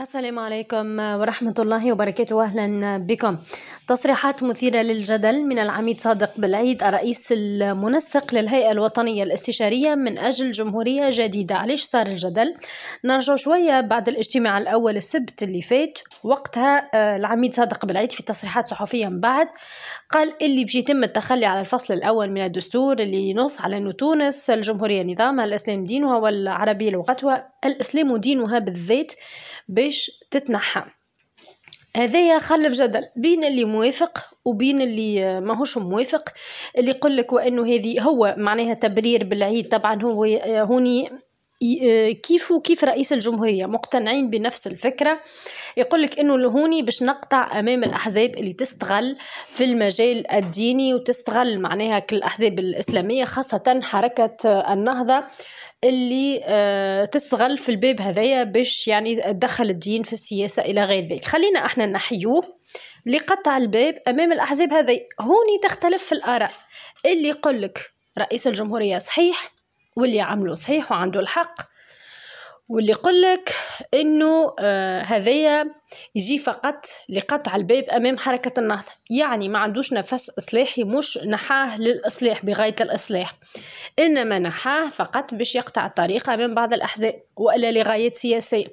السلام عليكم ورحمة الله وبركاته أهلا بكم تصريحات مثيرة للجدل من العميد صادق بالعيد الرئيس المنسق للهيئة الوطنية الاستشارية من أجل جمهورية جديدة علاش صار الجدل نرجع شوية بعد الاجتماع الأول السبت اللي فات وقتها آه، العميد صادق بالعيد في تصريحات صحفية من بعد قال اللي بجي يتم التخلي على الفصل الأول من الدستور اللي ينص على أن تونس الجمهورية نظامها الإسلام دينها والعربية لغتها الإسلام دينها بالذات باش تتنحى هذايا خلف جدل بين اللي موافق وبين اللي ماهوش موافق اللي يقول لك وانه هذه هو معناها تبرير بالعيد طبعا هو هوني آه، كيف كيف رئيس الجمهوريه مقتنعين بنفس الفكره يقول لك انه لهوني باش نقطع امام الاحزاب اللي تستغل في المجال الديني وتستغل معناها كل الاحزاب الاسلاميه خاصه حركه النهضه اللي آه، تستغل في الباب هذايا باش يعني تدخل الدين في السياسه الى غير ذلك خلينا احنا نحيوه لقطع الباب امام الاحزاب هذه هوني تختلف في الاراء اللي يقول لك رئيس الجمهوريه صحيح واللي عمله صحيح وعنده الحق واللي يقولك انه آه هذايا يجي فقط لقطع الباب امام حركه النهضه يعني ما عندوش نفس اصلاحي مش نحاه للاصلاح بغايه الاصلاح انما نحاه فقط باش يقطع الطريق امام بعض الاحزاب والا لغايات سياسيه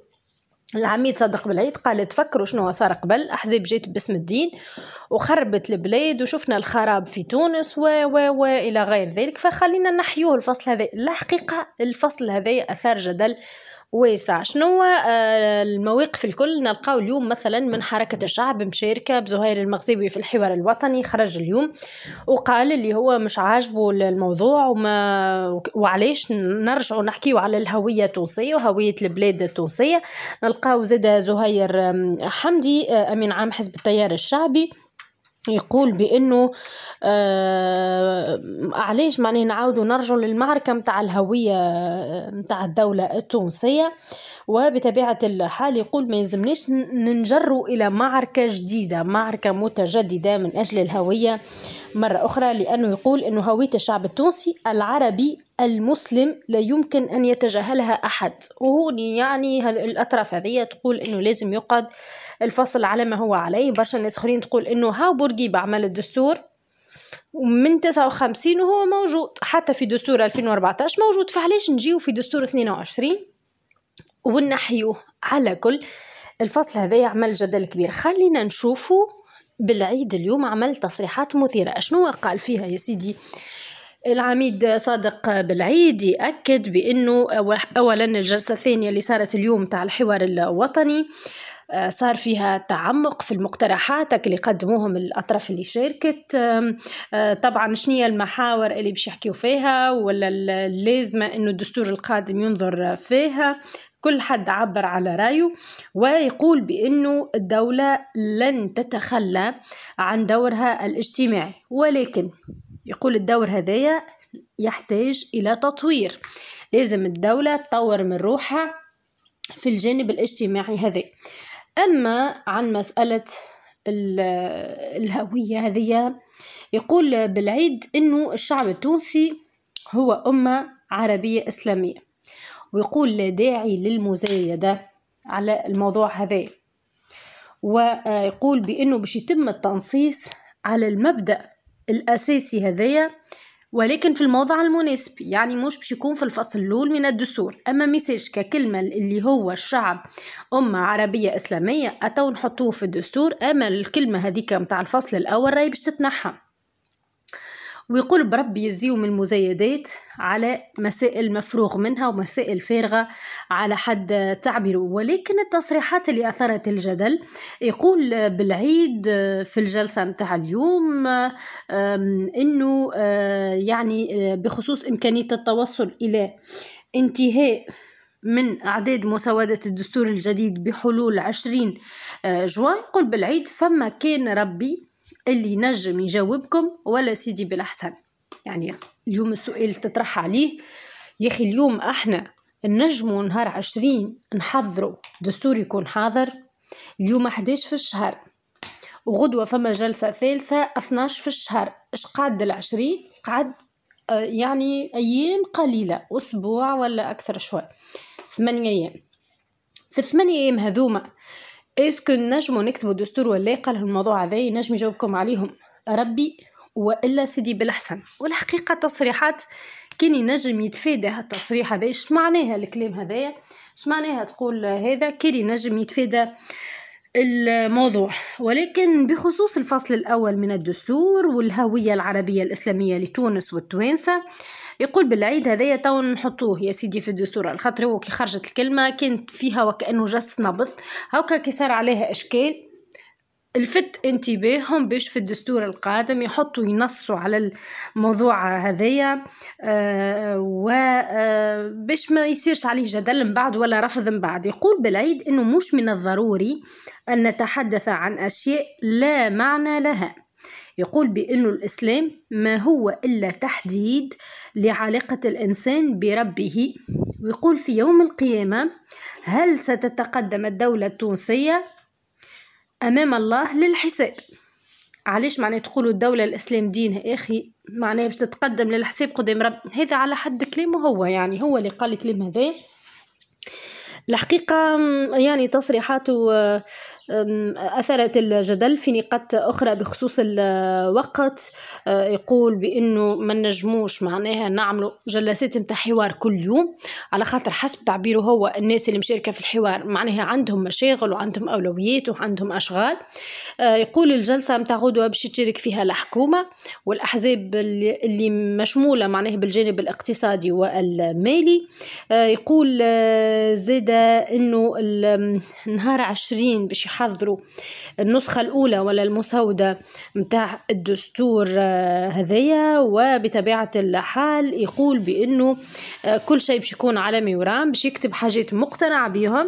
العميد صادق بالعيد قال تفكروا شنو صار قبل احزاب جات باسم الدين وخربت البلاد وشفنا الخراب في تونس و و و الى غير ذلك فخلينا نحيوه الفصل هذا الحقيقه الفصل هذا اثار جدل واسع شنو آه، المواقف الكل نلقاو اليوم مثلا من حركة الشعب مشاركة بزهير المغزيوي في الحوار الوطني خرج اليوم وقال اللي هو مش عاجبه الموضوع وما وعليش نرجع نحكيو على الهوية التونسية وهوية البلاد التونسية نلقاو زاد زهير حمدي آه، أمين عام حزب التيار الشعبي يقول بانه آه علاش معناه نعاودوا نرجعوا للمعركه نتاع الهويه نتاع الدوله التونسيه وبطبيعه الحال يقول ما يلزمناش ننجروا الى معركه جديده معركه متجدده من اجل الهويه مره اخرى لانه يقول انه هويه الشعب التونسي العربي المسلم لا يمكن أن يتجاهلها أحد وهون يعني الأطراف هذه تقول أنه لازم يقعد الفصل على ما هو عليه برشا ناس خرين تقول أنه هاو بورقيبة عمل الدستور ومن 59 وهو موجود حتى في دستور 2014 موجود فعلاش نجيو في دستور 22 ونحيوه على كل الفصل هذا عمل جدل كبير خلينا نشوفه بالعيد اليوم عمل تصريحات مثيرة شنو قال فيها يا سيدي العميد صادق بالعيد يأكد بأنه أولا الجلسة الثانية اللي صارت اليوم تاع الحوار الوطني آه، صار فيها تعمق في المقترحات اللي قدموهم الاطراف اللي شاركت آه، طبعا شنية المحاور اللي باش يحكيو فيها ولا اللازمه انه الدستور القادم ينظر فيها كل حد عبر على رايه ويقول بانه الدوله لن تتخلى عن دورها الاجتماعي ولكن يقول الدور هذايا يحتاج إلى تطوير لازم الدولة تطور من روحها في الجانب الاجتماعي هذا أما عن مسألة الهوية هذه يقول بالعيد أنه الشعب التونسي هو أمة عربية إسلامية ويقول لا داعي للمزايدة على الموضوع هذا ويقول بأنه باش يتم التنصيص على المبدأ الأساسي هذايا ولكن في الموضع المناسب يعني مش باش يكون في الفصل الاول من الدستور اما ميساج ككلمه اللي هو الشعب امه عربيه اسلاميه اتو نحطوه في الدستور اما الكلمه هذيك متاع الفصل الاول راهي باش تتنحى ويقول بربي يزيو من المزايدات على مسائل مفروغ منها ومسائل فارغة على حد تعبيره ولكن التصريحات اللي أثارت الجدل يقول بالعيد آه، في الجلسة متاع اليوم أنه آه، يعني آه، بخصوص إمكانية التوصل إلى انتهاء من أعداد مسودة الدستور الجديد بحلول عشرين جوان يقول بالعيد فما كان ربي اللي ينجم يجاوبكم ولا سيدي بالأحسن يعني اليوم السؤال تطرح عليه ياخي اليوم احنا النجم نهار عشرين نحضرو دستور يكون حاضر اليوم 11 في الشهر وغدوة فما جلسة ثالثة 12 في الشهر اش قعد العشرين قعد آه، يعني أيام قليلة أسبوع ولا أكثر شوي ثمانية أيام في الثمانية أيام هذوما اسكو نجمو نكتبو دستور ولا إيه؟ قال الموضوع هذا نجم يجاوبكم عليهم ربي والا سيدي بالحسن والحقيقه تصريحات كان ينجم يتفادى التصريح هذا اش معناها الكلام هذايا اش معناها تقول هذا كان ينجم يتفادى الموضوع ولكن بخصوص الفصل الأول من الدستور والهوية العربية الإسلامية لتونس والتوينسة يقول بالعيد هذا تو نحطوه يا سيدي في الدستور على خاطر هو كي خرجت الكلمة كانت فيها وكأنه جس نبض هاكا كي صار عليها إشكال الفت انتباههم باش في الدستور القادم يحطوا ينصوا على الموضوع هذايا آه و آه، باش ما يصيرش عليه جدل من بعد ولا رفض من بعد يقول بالعيد انه مش من الضروري ان نتحدث عن اشياء لا معنى لها يقول بأن الإسلام ما هو إلا تحديد لعلاقة الإنسان بربه ويقول في يوم القيامة هل ستتقدم الدولة التونسية أمام الله للحساب علاش معناه تقولوا الدولة الإسلام دينها أخي معناه باش تتقدم للحساب قدام رب هذا على حد كلامه هو يعني هو اللي قال الكلام هذا الحقيقة يعني تصريحاته آه، أثرت الجدل في نقاط أخرى بخصوص الوقت أه، يقول بأنه ما نجموش معناها نعملوا جلسات متاع حوار كل يوم على خاطر حسب تعبيره هو الناس اللي مشاركة في الحوار معناها عندهم مشاغل وعندهم أولويات وعندهم أشغال أه، يقول الجلسة متاع غدوة باش تشارك فيها الحكومة والأحزاب اللي مشمولة معناها بالجانب الاقتصادي والمالي أه، يقول زيدا أنه نهار عشرين باش تحضروا النسخة الأولى ولا المسودة متاع الدستور آه، هذية وبطبيعة الحال يقول بأنه آه، كل شيء باش يكون على ميوران باش يكتب حاجات مقتنع بهم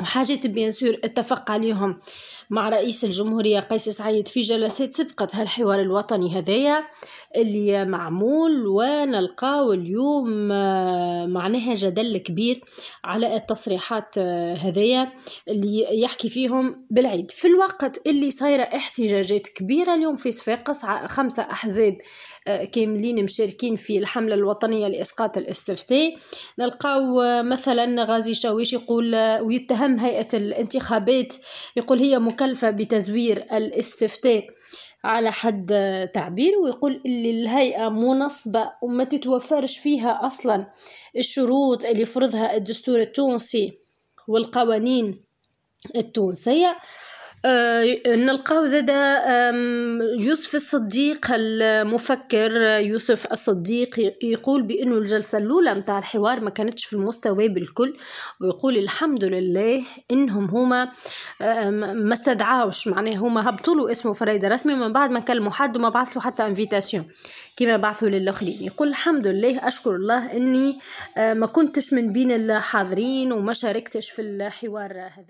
وحاجات بيان سور اتفق عليهم مع رئيس الجمهورية قيس سعيد في جلسات سبقت هالحوار الوطني هذايا اللي معمول ونلقاو اليوم آه، معناها جدل كبير على التصريحات آه، هذايا اللي يحكي فيهم بالعيد في الوقت اللي صايرة احتجاجات كبيرة اليوم في صفاقس خمسة أحزاب آه، كاملين مشاركين في الحملة الوطنية لإسقاط الاستفتاء نلقاو مثلا غازي شاويش يقول ويتهم أهم هيئة الانتخابات يقول هي مكلفة بتزوير الاستفتاء على حد تعبير ويقول اللي الهيئة منصبة وما تتوفرش فيها أصلا الشروط اللي فرضها الدستور التونسي والقوانين التونسية آه، نلقاو زادا يوسف الصديق المفكر آه، يوسف الصديق يقول بأنه الجلسة الأولى متاع الحوار ما كانتش في المستوى بالكل ويقول الحمد لله إنهم هما ما استدعاوش معناه هما هبطوا له اسمه فريدة رسمي من بعد ما كلموا حد وما بعثوا حتى انفيتاسيون كما بعثوا للآخرين يقول الحمد لله أشكر الله إني آه، ما كنتش من بين الحاضرين وما شاركتش في الحوار هذا